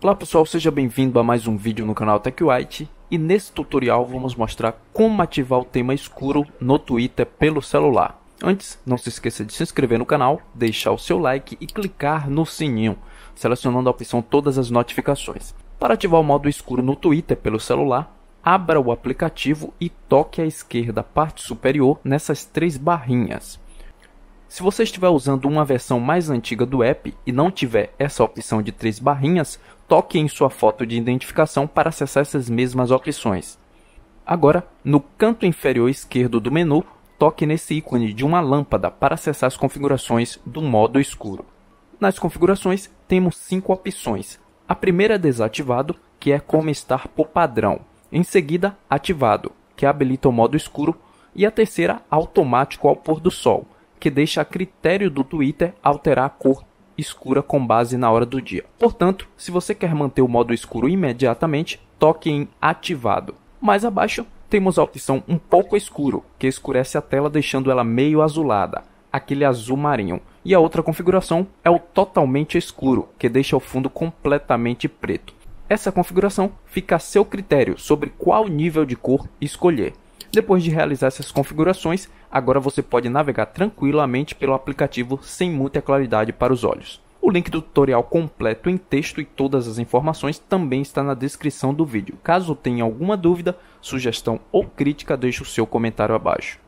Olá pessoal, seja bem-vindo a mais um vídeo no canal TechWhite e nesse tutorial vamos mostrar como ativar o tema escuro no Twitter pelo celular. Antes, não se esqueça de se inscrever no canal, deixar o seu like e clicar no sininho, selecionando a opção todas as notificações. Para ativar o modo escuro no Twitter pelo celular, abra o aplicativo e toque à esquerda parte superior nessas três barrinhas. Se você estiver usando uma versão mais antiga do app e não tiver essa opção de três barrinhas, toque em sua foto de identificação para acessar essas mesmas opções. Agora, no canto inferior esquerdo do menu, toque nesse ícone de uma lâmpada para acessar as configurações do modo escuro. Nas configurações, temos cinco opções. A primeira é desativado, que é como estar por padrão. Em seguida, ativado, que habilita o modo escuro. E a terceira, automático ao pôr do sol, que deixa a critério do Twitter alterar a cor escura com base na hora do dia. Portanto, se você quer manter o modo escuro imediatamente, toque em ativado. Mais abaixo, temos a opção um pouco escuro, que escurece a tela deixando ela meio azulada, aquele azul marinho. E a outra configuração é o totalmente escuro, que deixa o fundo completamente preto. Essa configuração fica a seu critério sobre qual nível de cor escolher. Depois de realizar essas configurações, agora você pode navegar tranquilamente pelo aplicativo sem muita claridade para os olhos. O link do tutorial completo em texto e todas as informações também está na descrição do vídeo. Caso tenha alguma dúvida, sugestão ou crítica, deixe o seu comentário abaixo.